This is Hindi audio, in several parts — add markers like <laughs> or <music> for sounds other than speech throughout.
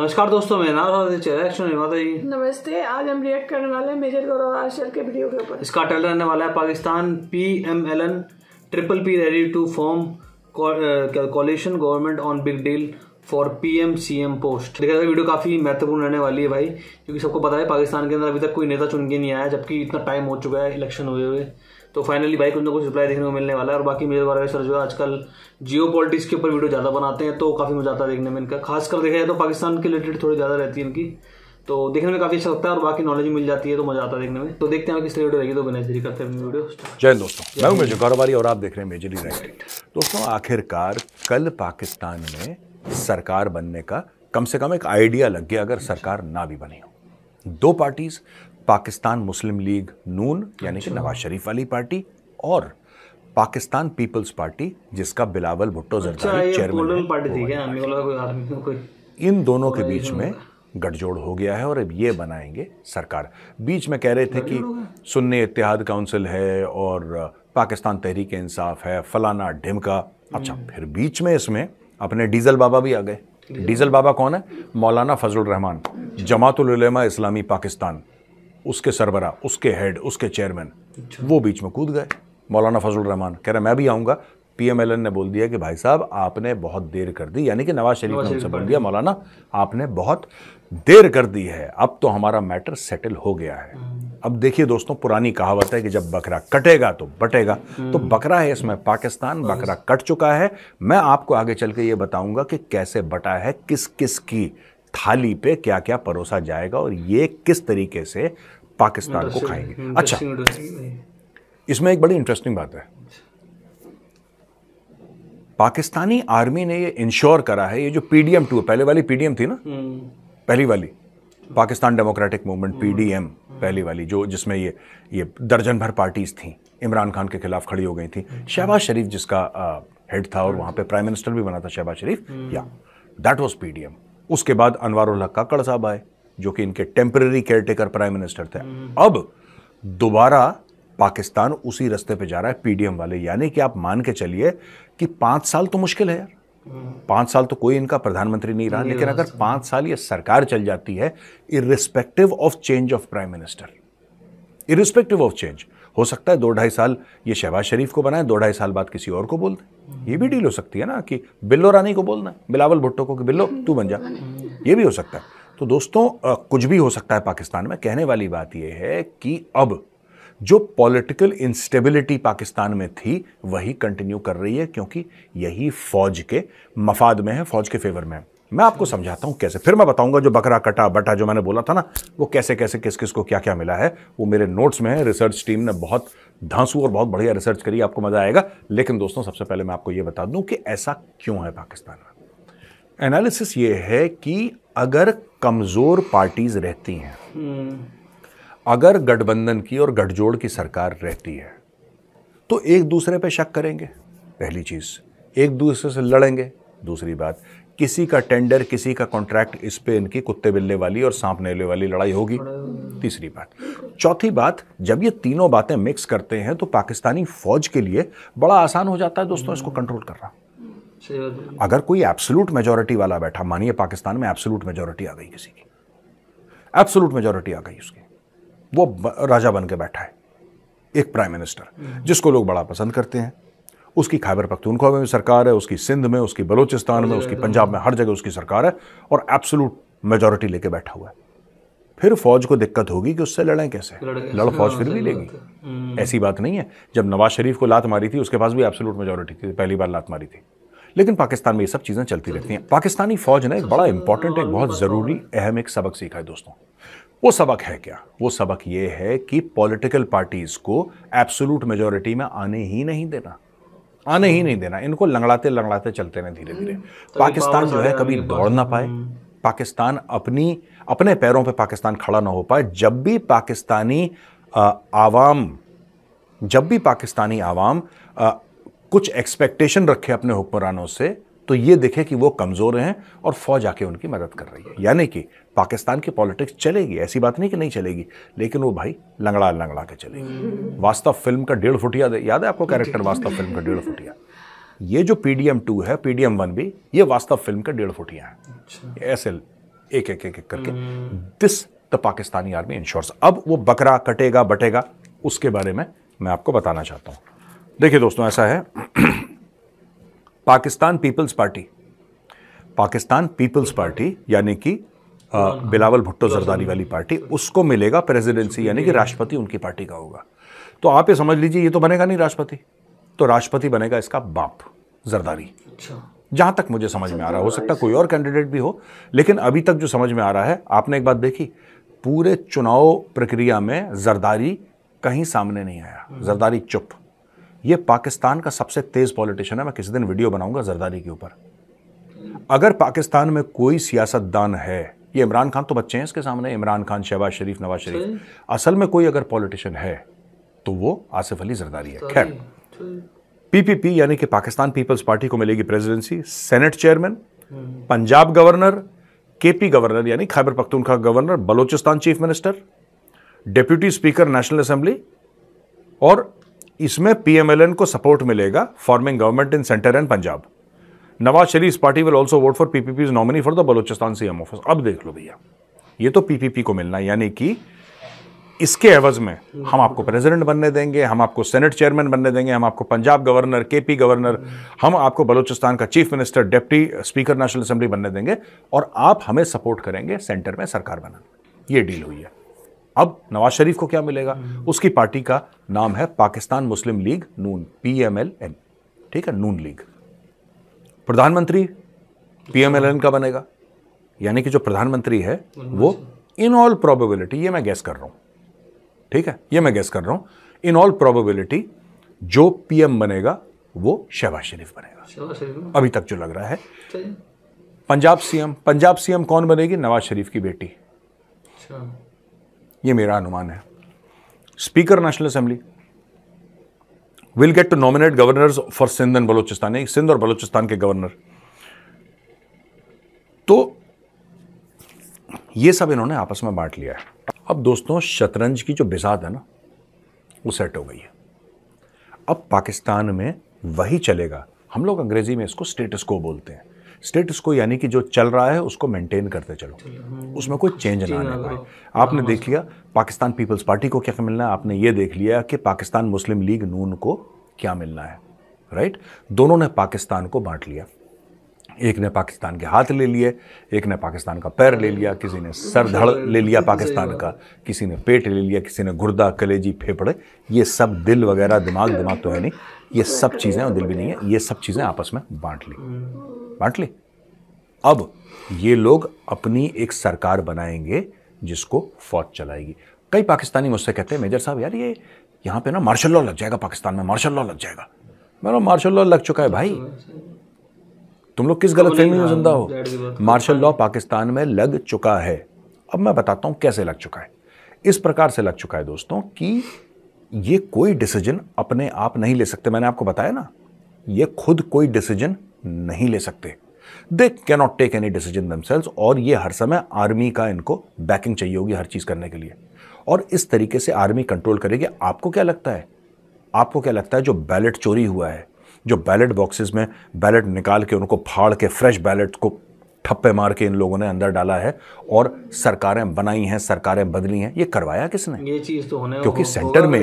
नमस्कार दोस्तों मैं माता जी नमस्ते आज हम रिएक्ट करने वाले हैं मेजर गौरव आशल के वीडियो के ऊपर इसका ट्रेलर रहने वाला है Pakistan P M L N triple P ready to form coalition government on big deal for P M C M post देखा जाए तो वीडियो काफी महत्वपूर्ण रहने वाली है भाई क्योंकि सबको पता है पाकिस्तान के अंदर अभी तक कोई नेता चुन के नहीं आया जबकि इतना टाइम हो चुका है इलेक्शन हुए हुए तो फाइनली भाई कुछ ना कुछ रिप्लाई देखने को मिलने वाला है और बाकी मेरे द्वारा सर जो है आजकल जियो पॉलिटिक्स के ऊपर वीडियो ज़्यादा बनाते हैं तो काफ़ी मजा आता है देखने में इनका खासकर देखा जाए तो पाकिस्तान के रिलेटेड थोड़ी ज़्यादा रहती है इनकी तो देखने में काफ़ी अच्छा लगता है और बाकी नॉलेज मिल जाती है तो मजा आता है देखने में तो देखते हैं किस वीडियो रहेगी तो बने करते हैं वीडियो जय दोस्तों मैं मेजर कारोबारी और आप देख रहे हैं मेजरली राइट दोस्तों आखिरकार कल पाकिस्तान में सरकार बनने का कम से कम एक आइडिया लग गया अगर सरकार ना भी बनी हो दो parties Pakistan Muslim League Noon यानी कि अच्छा। नवाज शरीफ वाली पार्टी और पाकिस्तान पीपल्स पार्टी जिसका बिलावल भुट्टो अच्छा, जरदारी चेयरमैन इन दोनों के बीच में गठजोड़ हो गया है और अब ये अच्छा। बनाएंगे सरकार बीच में कह रहे थे कि सुन्ने इतिहाद काउंसिल है और पाकिस्तान तहरीक इंसाफ है फलाना ढिमका अच्छा हम्म। फिर बीच में इसमें अपने डीजल बाबा भी आ गए डीजल बाबा कौन है मौलाना फजल रहमान जमातुलमा इस्लामी पाकिस्तान उसके सरबरा उसके हेड उसके चेयरमैन अच्छा। वो बीच में कूद गए मौलाना फजल रहमान कह रहे मैं भी आऊँगा पीएमएलएन ने बोल दिया कि भाई साहब आपने बहुत देर कर दी यानी कि नवाज शरीफ ने उनसे बोल दिया मौलाना आपने बहुत देर कर दी है अब तो हमारा मैटर सेटल हो गया है हम्म। अब देखिए दोस्तों पुरानी कहावत है कि जब बकरा कटेगा तो बटेगा हम्म। तो बकरा है इसमें पाकिस्तान बकरा कट चुका है मैं आपको आगे चल के ये बताऊंगा कि कैसे बटा है किस किस की थाली पे क्या क्या परोसा जाएगा और ये किस तरीके से पाकिस्तान को खाएंगे अच्छा इसमें एक बड़ी इंटरेस्टिंग बात है पाकिस्तानी आर्मी ने ये इंश्योर करा है ये जो पीडीएम टू पहले वाली पीडीएम थी ना हम्म। पहली वाली Pakistan Democratic Movement hmm. PDM पहली वाली जो जिसमें ये ये दर्जन भर पार्टीज़ थी इमरान खान के खिलाफ खड़ी हो गई थी हम्म। शहबाज शरीफ जिसका हेड था और हम्म। वहाँ पे प्राइम मिनिस्टर भी बना था शहबाज शरीफ या दैट वाज पीडीएम उसके बाद अनवारुल हक काकड़ साहब आए जो कि इनके temporary caretaker prime minister थे अब दोबारा पाकिस्तान उसी रास्ते पे जा रहा है पीडीएम वाले यानी कि आप मान के चलिए कि पाँच साल तो मुश्किल है यार पांच साल तो कोई इनका प्रधानमंत्री नहीं रहा लेकिन अगर पांच साल ये सरकार चल जाती है irrespective of change of prime minister irrespective of change हो सकता है दो ढाई साल ये शहबाज शरीफ को बनाए दो ढाई साल बाद किसी और को बोल दें ये भी डील हो सकती है ना कि बिल्लो रानी को बोलना बिलावल भुट्टो को कि बिल्लो तू बन जा ये भी हो सकता है तो दोस्तों कुछ भी हो सकता है पाकिस्तान में कहने वाली बात यह है कि अब जो पॉलिटिकल इंस्टेबिलिटी पाकिस्तान में थी वही कंटिन्यू कर रही है क्योंकि यही फौज के मफाद में है फौज के फेवर में है मैं आपको समझाता हूँ कैसे फिर मैं बताऊंगा जो बकरा कटा बटा जो मैंने बोला था ना वो कैसे कैसे किस किस को क्या क्या मिला है वो मेरे नोट्स में है रिसर्च टीम ने बहुत धांसू और बहुत बढ़िया रिसर्च करी आपको मज़ा आएगा लेकिन दोस्तों सबसे पहले मैं आपको ये बता दूँ कि ऐसा क्यों है पाकिस्तान में एनालिसिस ये है कि अगर कमज़ोर पार्टीज़ रहती हैं हम्म। अगर गठबंधन की और गठजोड़ की सरकार रहती है तो एक दूसरे पे शक करेंगे पहली चीज़ एक दूसरे से लड़ेंगे दूसरी बात किसी का टेंडर किसी का कॉन्ट्रैक्ट इस पे इनकी कुत्ते बिल्ले वाली और सांप नेले वाली लड़ाई होगी तीसरी बात चौथी बात जब ये तीनों बातें मिक्स करते हैं तो पाकिस्तानी फौज के लिए बड़ा आसान हो जाता है दोस्तों इसको कंट्रोल करना अगर कोई एब्सोलूट मेजोरिटी वाला बैठा मानिए पाकिस्तान में एब्सोलूट मेजोरिटी आ गई किसी की एब्सोलूट मेजोरिटी आ गई उसकी वो राजा बन के बैठा है एक प्राइम मिनिस्टर जिसको लोग बड़ा पसंद करते हैं उसकी खैबर पख्तूनख्वा में भी सरकार है उसकी सिंध में उसकी बलोचिस्तान में उसकी पंजाब में हर जगह उसकी सरकार है और एब्सोलूट मेजोरिटी लेके बैठा हुआ है फिर फौज को दिक्कत होगी कि उससे लड़ें कैसे लड़ फौज हाँ, फिर भी लेगी हम्म। ऐसी बात नहीं है जब नवाज शरीफ को लात मारी थी उसके पास भी एब्सोलूट मेजोरिटी थी पहली बार लात मारी थी लेकिन पाकिस्तान में ये सब चीज़ें चलती रहती हैं पाकिस्तानी फौज ने एक बड़ा इंपॉर्टेंट एक बहुत ज़रूरी अहम एक सबक सीखा है दोस्तों वो सबक है क्या वो सबक ये है कि पॉलिटिकल पार्टीज को एब्सोलूट मेजोरिटी में आने ही नहीं देना आने ही नहीं देना इनको लंगड़ाते लंगड़ाते चलते रहे धीरे धीरे हम्म, तो पाकिस्तान जो है कभी दौड़ ना पाए हम्म। पाकिस्तान अपनी अपने पैरों पे पाकिस्तान खड़ा ना हो पाए जब भी पाकिस्तानी आवाम जब भी पाकिस्तानी आवाम कुछ एक्सपेक्टेशन रखे अपने हुक्मरानों से तो ये दिखे कि वो कमज़ोर हैं और फौज आके उनकी मदद कर रही है यानी कि पाकिस्तान की पॉलिटिक्स चलेगी ऐसी बात नहीं कि नहीं चलेगी लेकिन वो भाई लंगड़ा लंगड़ा के चलेगी <laughs> वास्तव फिल्म का डेढ़ फुटिया याद है आपको <laughs> कैरेक्टर वास्तव फिल्म का डेढ़ फुटिया ये जो पी डी एम टू है पी डी एम वन भी ये वास्तव फिल्म का डेढ़ फुटिया है अच्छा। ऐसे एक एक एक एक करके hmm. This the Pakistani army ensures अब वो बकरा कटेगा बटेगा उसके बारे में मैं आपको बताना चाहता हूँ देखिए दोस्तों ऐसा है <clears throat> Pakistan Peoples Party Pakistan Peoples Party यानी कि बिलावल भुट्टो जरदारी वाली पार्टी उसको मिलेगा प्रेसिडेंसी यानी कि राष्ट्रपति उनकी पार्टी का होगा तो आप ये समझ लीजिए ये तो बनेगा नहीं राष्ट्रपति तो राष्ट्रपति बनेगा इसका बाप जरदारी अच्छा। जहां तक मुझे समझ में आ रहा हो सकता कोई और कैंडिडेट भी हो लेकिन अभी तक जो समझ में आ रहा है आपने एक बात देखी पूरे चुनाव प्रक्रिया में जरदारी कहीं सामने नहीं आया जरदारी चुप ये पाकिस्तान का सबसे तेज़ पॉलिटिशियन है मैं किसी दिन वीडियो बनाऊंगा जरदारी के ऊपर अगर पाकिस्तान में कोई सियासतदान है ये इमरान खान तो बच्चे हैं इसके सामने इमरान खान शहबाज शरीफ नवाज शरीफ असल में कोई अगर पॉलिटिशियन है तो वो आसिफ अली जरदारी है खैर पीपीपी यानी कि पाकिस्तान पीपल्स पार्टी को मिलेगी presidency senate chairman hmm. Punjab governor KP governor यानी Khyber Pakhtunkhwa governor Balochistan chief minister deputy speaker national assembly और इसमें पीएमएलएन को सपोर्ट मिलेगा forming government in centre and Punjab Nawaz Sharif party will also vote for PPP nominee for the Balochistan CM office अब देख लो भैया ये तो पीपीपी को मिलना यानी कि इसके एवज में हम आपको प्रेसिडेंट बनने देंगे हम आपको सेनेट चेयरमैन बनने देंगे हम आपको पंजाब गवर्नर केपी गवर्नर हम आपको बलूचिस्तान का chief minister deputy speaker national assembly बनने देंगे और आप हमें सपोर्ट करेंगे सेंटर में सरकार बनाने ये डील हुई है अब नवाज शरीफ को क्या मिलेगा उसकी पार्टी का नाम है Pakistan Muslim League Noon P M L N ठीक है नून लीग प्रधानमंत्री पी एम एल एन का बनेगा यानी कि जो प्रधानमंत्री है वो इन ऑल प्रोबेबिलिटी ये मैं गैस कर रहा हूं ठीक है ये मैं गैस कर रहा हूं इन ऑल प्रोबेबिलिटी जो पीएम बनेगा वो शहबाज शरीफ बनेगा अभी तक जो लग रहा है पंजाब सीएम पंजाब सीएम कौन बनेगी नवाज शरीफ की बेटी अच्छा। ये मेरा अनुमान है speaker national assembly will get to nominate governor for Sindh and Balochistan Sindh और बलोचिस्तान के गवर्नर तो ये सब इन्होंने आपस में बांट लिया है अब दोस्तों शतरंज की जो बिजात है ना वो सेट हो गई है अब पाकिस्तान में वही चलेगा हम लोग अंग्रेजी में इसको स्टेटस को बोलते हैं स्टेटस को यानी कि जो चल रहा है उसको मेंटेन करते चलो उसमें कोई चेंज ना आने पाए आपने देख लिया पाकिस्तान पीपल्स पार्टी को क्या मिलना है आपने ये देख लिया कि पाकिस्तान मुस्लिम लीग नून को क्या मिलना है राइट दोनों ने पाकिस्तान को बांट लिया एक ने पाकिस्तान के हाथ ले लिए एक ने पाकिस्तान का पैर ले लिया किसी ने सर धड़ ले लिया पाकिस्तान का किसी ने पेट ले लिया किसी ने गुर्दा कलेजी फेफड़े ये सब दिल वगैरह दिमाग दिमाग तो है नहीं ये सब चीज़ें और दिल भी नहीं है ये सब चीज़ें आपस में बांट ली बांट ली अब ये लोग अपनी एक सरकार बनाएंगे जिसको फौज चलाएगी कई पाकिस्तानी मुझसे कहते हैं मेजर साहब यार ये यहाँ पे ना मार्शल लॉ लग जाएगा पाकिस्तान में मार्शल लॉ लग जाएगा मैं मार्शल लॉ लग चुका है भाई तुम लोग किस गलत फहमी में हाँ, जिंदा हो मार्शल लॉ पाकिस्तान में लग चुका है अब मैं बताता हूं कैसे लग चुका है इस प्रकार से लग चुका है दोस्तों कि ये कोई डिसीजन अपने आप नहीं ले सकते मैंने आपको बताया ना ये खुद कोई डिसीजन नहीं ले सकते they cannot take any decision themselves और ये हर समय आर्मी का इनको बैकिंग चाहिए होगी हर चीज़ करने के लिए और इस तरीके से आर्मी कंट्रोल करेगी आपको क्या लगता है आपको क्या लगता है जो बैलेट चोरी हुआ है जो बैलेट बॉक्सेस में बैलेट निकाल के उनको फाड़ के फ्रेश बैलेट को ठप्पे मार के इन लोगों ने अंदर डाला है और सरकारें बनाई हैं सरकारें बदली हैं ये करवाया किसने ये चीज़ तो होने क्योंकि सेंटर में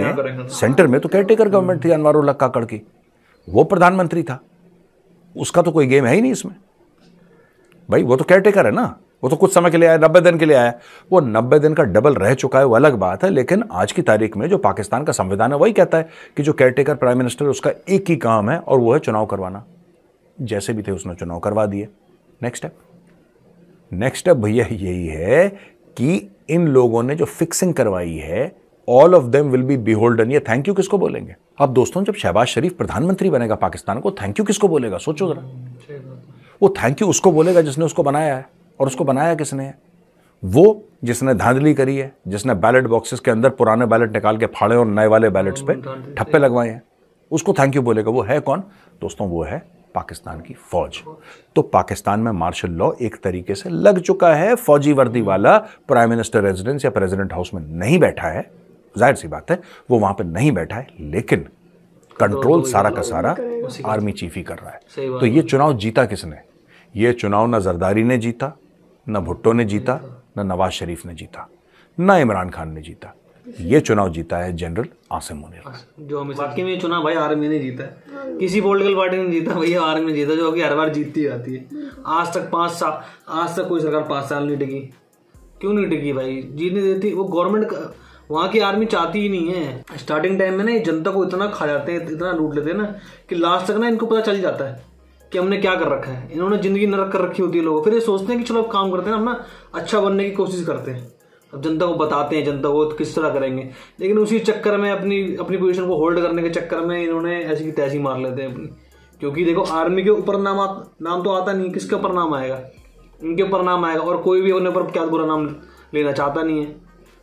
सेंटर तो? में तो केयरटेकर गवर्नमेंट हम्म। थी अनवर काकड़ की वो प्रधानमंत्री था उसका तो कोई गेम है ही नहीं इसमें भाई वो तो केयरटेकर है ना वो तो कुछ समय के लिए आया नब्बे दिन के लिए आया वो नब्बे दिन का डबल रह चुका है वो अलग बात है लेकिन आज की तारीख में जो पाकिस्तान का संविधान है वही कहता है कि जो केयरटेकर प्राइम मिनिस्टर उसका एक ही काम है और वो है चुनाव करवाना जैसे भी थे उसने चुनाव करवा दिए नेक्स्ट स्टेप नेक्स्ट स्टेप भैया यही है कि इन लोगों ने जो फिक्सिंग करवाई है all of them will be beholden ये थैंक यू किसको बोलेंगे अब दोस्तों जब शहबाज शरीफ प्रधानमंत्री बनेगा पाकिस्तान को थैंक यू किसको बोलेगा सोचो जरा वो थैंक यू उसको बोलेगा जिसने उसको बनाया है और उसको बनाया किसने है वो जिसने धांधली करी है जिसने बैलेट बॉक्सेस के अंदर पुराने बैलेट निकाल के फाड़े और नए वाले बैलेट्स पे ठप्पे लगवाए हैं उसको थैंक यू बोलेगा वो है कौन दोस्तों वो है पाकिस्तान की फौज तो पाकिस्तान में मार्शल लॉ एक तरीके से लग चुका है फौजी वर्दी वाला प्राइम मिनिस्टर रेजिडेंस या प्रेसिडेंट हाउस में नहीं बैठा है जाहिर सी बात है वो वहां पर नहीं बैठा है लेकिन कंट्रोल तो सारा तो का सारा आर्मी तो चीफ ही कर रहा है तो ये चुनाव जीता किसने ये चुनाव ना जरदारी ने जीता ना भुट्टो ने जीता न नवाज शरीफ ने जीता न इमरान खान ने जीता ये चुनाव जीता है जनरल आसिम मुनीर हाँ, जो वाकई में चुनाव भाई आर्मी ने जीता है किसी पॉलिटिकल पार्टी ने जीता भैया आर्मी ने जीता जो कि हर बार जीतती जाती है आज तक पाँच साल आज तक कोई सरकार पाँच साल नहीं टिकी क्यों नहीं टिकी भाई जीतने देती वो गवर्नमेंट वहाँ की आर्मी चाहती ही नहीं है स्टार्टिंग टाइम में ना ये जनता को इतना खा जाते हैं इतना लूट लेते हैं ना कि लास्ट तक ना इनको पता चल जाता है कि हमने क्या कर रखा है इन्होंने ज़िंदगी नरक कर रखी होती है लोगों फिर ये सोचते हैं कि चलो अब काम करते हैं अपना अच्छा बनने की कोशिश करते हैं अब जनता को बताते हैं जनता को तो किस तरह करेंगे लेकिन उसी चक्कर में अपनी अपनी पोजिशन को होल्ड करने के चक्कर में इन्होंने ऐसी की तैसी मार लेते हैं अपनी क्योंकि देखो आर्मी के ऊपर नाम नाम तो आता नहीं किसके ऊपर नाम आएगा इनके ऊपर नाम आएगा और कोई भी अपने ऊपर क्या बुरा नाम लेना चाहता नहीं है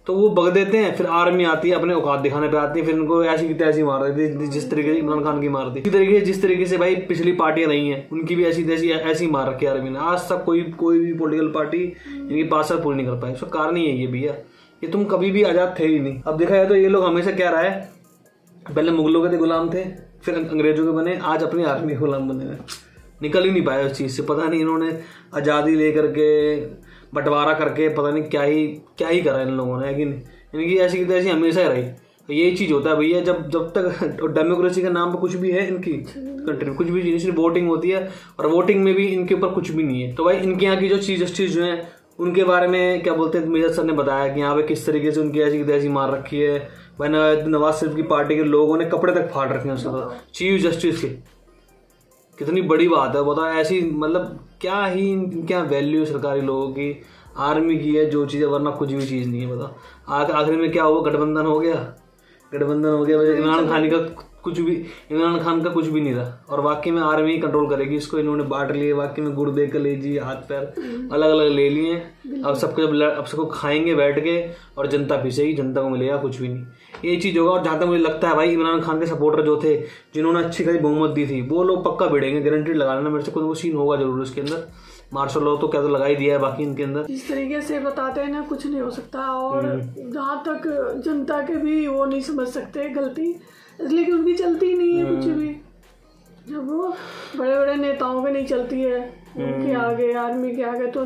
तो वो बग देते हैं फिर आर्मी आती है अपने औकात दिखाने पे आती है फिर इनको ऐसी की तैसी मार देती है जिस तरीके से इमरान खान की मार दी इसी तरीके से जिस तरीके से भाई पिछली पार्टियां रही हैं उनकी भी ऐसी तैसी ऐसी मार रखी है आर्मी ने आज तक कोई कोई भी पोलिटिकल पार्टी इनकी पास पूरी नहीं कर पाई उसका कारण ही है ये भैया ये तुम कभी भी आज़ाद थे ही नहीं अब देखा जाए तो ये लोग हमेशा क्या रहा है पहले मुगलों के थे गुलाम थे फिर अं-, अंग्रेजों के बने आज अपनी आर्मी के गुलाम बने निकल ही नहीं पाया उस चीज़ से पता नहीं इन्होंने आज़ादी लेकर के बंटवारा करके पता नहीं क्या ही क्या ही करा इन लोगों ने लेकिन इनकी ऐसी की तैसी हमेशा रही तो यही चीज़ होता है भैया जब जब तक डेमोक्रेसी <laughs> के नाम पर कुछ भी है इनकी कंट्री में कुछ भी नहीं वोटिंग होती है और वोटिंग में भी इनके ऊपर कुछ भी नहीं है तो भाई इनके यहाँ की जो चीज़ जस्टिस जो है उनके बारे में क्या बोलते हैं मेजर सर ने बताया कि यहाँ पे किस तरीके से उनकी ऐसी की तैसी मार रखी है भाई नवाज शरीफ की पार्टी के लोगों ने कपड़े तक फाड़ रखे हैं उसके चीफ जस्टिस के कितनी बड़ी बात है बताओ तो ऐसी मतलब क्या ही क्या वैल्यू सरकारी लोगों की आर्मी की है जो चीज़ है वरना कुछ भी चीज़ नहीं है बताओ आखिर में क्या हुआ गठबंधन हो गया गठबंधन हो गया इमरान खान का कुछ भी इमरान खान का कुछ भी नहीं था और वाकई में आर्मी कंट्रोल करेगी इसको इन्होंने बांट लिए वाकई में गुड़ देकर ले जी हाथ पैर अलग अलग ले लिए अब सबको जब अब सबको खाएंगे बैठ के और जनता पीसेगी जनता को मिलेगा कुछ भी नहीं ये चीज़ होगा और जहाँ तक मुझे लगता है भाई इमरान खान के सपोर्टर जो थे जिन्होंने अच्छी खासी बहुमत दी थी वो लोग पक्का भिड़ेंगे गारंटी लगा लेना मेरे से कोई वो सीन होगा जरूर उसके अंदर मार्शल लॉ तो क्या तो लगा ही दिया है बाकी इनके अंदर जिस तरीके से बताते हैं ना कुछ नहीं हो सकता और हम्म। जहाँ तक जनता के भी वो नहीं समझ सकते गलती लेकिन उनकी चलती नहीं है कुछ हम्म। भी जब वो बड़े बड़े नेताओं के नहीं चलती है उनके हम्म। आगे आर्मी के आगे तो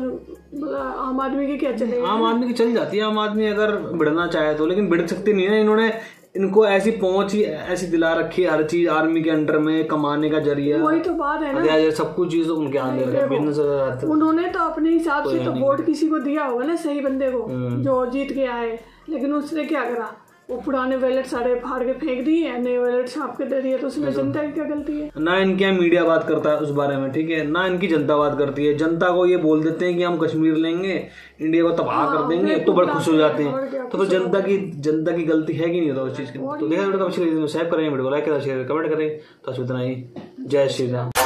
आम आदमी की क्या चलेगी आम आदमी की चल जाती है आम आदमी अगर बिड़ना चाहे तो लेकिन बिड़ सकती नहीं है इन्होंने इनको ऐसी पहुंच ही ऐसी दिला रखी है हर चीज आर्मी के अंडर में कमाने का जरिया वही तो बात है ना सब कुछ चीज उनके हाथ उन्होंने तो अपने हिसाब से तो वोट किसी को दिया होगा ना सही बंदे को हम्म। जो जीत के आए लेकिन उसने क्या करा वो पुराने वैलेट सारे बाहर के फेंक दिए नए वैलेट छाप के दे दिए तो उसमें जनता की क्या गलती है ना इनके यहाँ मीडिया बात करता है उस बारे में ठीक है ना इनकी जनता बात करती है जनता को ये बोल देते हैं कि हम कश्मीर लेंगे इंडिया को तबाह कर हाँ, देंगे तो बड़े खुश हो जाते हैं तो फिर तो जनता की जनता की गलती है कि नहीं होता तो उस चीज़ की तो देखा सेव तो करें वीडियो लाइक करें कमेंट करें तो इतना ही जय श्री राम